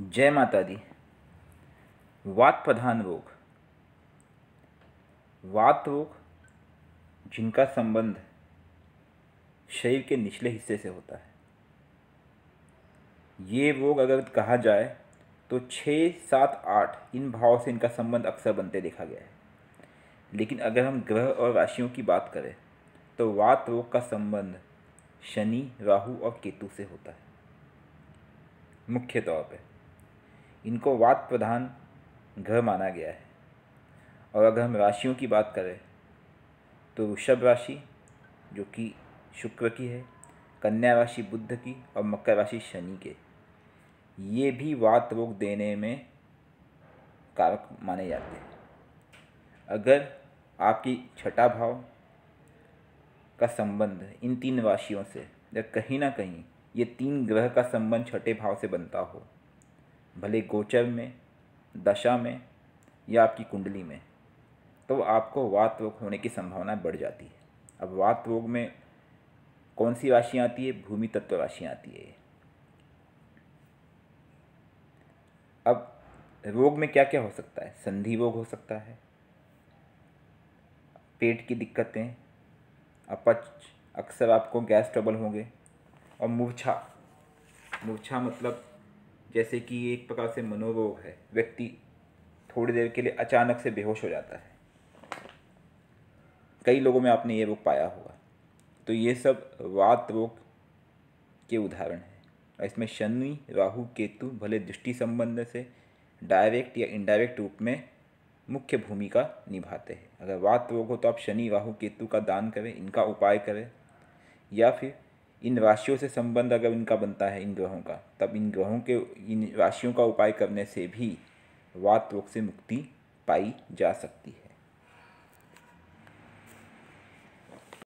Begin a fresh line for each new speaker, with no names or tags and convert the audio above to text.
जय माता दी वात प्रधान रोग वात रोग जिनका संबंध शरीर के निचले हिस्से से होता है ये रोग अगर कहा जाए तो छः सात आठ इन भाव से इनका संबंध अक्सर बनते देखा गया है लेकिन अगर हम ग्रह और राशियों की बात करें तो वात रोग का संबंध शनि राहु और केतु से होता है मुख्य तौर पर इनको वात प्रधान ग्रह माना गया है और अगर हम राशियों की बात करें तो वृषभ राशि जो कि शुक्र की है कन्या राशि बुद्ध की और मकर राशि शनि के ये भी वात रोग देने में कारक माने जाते हैं अगर आपकी छठा भाव का संबंध इन तीन राशियों से या कहीं ना कहीं ये तीन ग्रह का संबंध छठे भाव से बनता हो भले गोचर में दशा में या आपकी कुंडली में तो आपको वात रोग होने की संभावना बढ़ जाती है अब वात रोग में कौन सी राशियाँ आती है भूमि तत्व राशियाँ आती है अब रोग में क्या क्या हो सकता है संधि रोग हो सकता है पेट की दिक्कतें अपच अक्सर आपको गैस ट्रबल होंगे और मूर्छा मूर्छा मतलब जैसे कि एक प्रकार से मनोरोग है व्यक्ति थोड़ी देर के लिए अचानक से बेहोश हो जाता है कई लोगों में आपने ये रोग पाया होगा तो ये सब वात रोग के उदाहरण हैं और इसमें शनि राहु केतु भले दृष्टि संबंध से डायरेक्ट या इनडायरेक्ट रूप में मुख्य भूमिका निभाते हैं अगर वात रोग हो तो आप शनि राहु केतु का दान करें इनका उपाय करें या फिर इन राशियों से संबंध अगर इनका बनता है इन ग्रहों का तब इन ग्रहों के इन राशियों का उपाय करने से भी वात रोग से मुक्ति पाई जा सकती है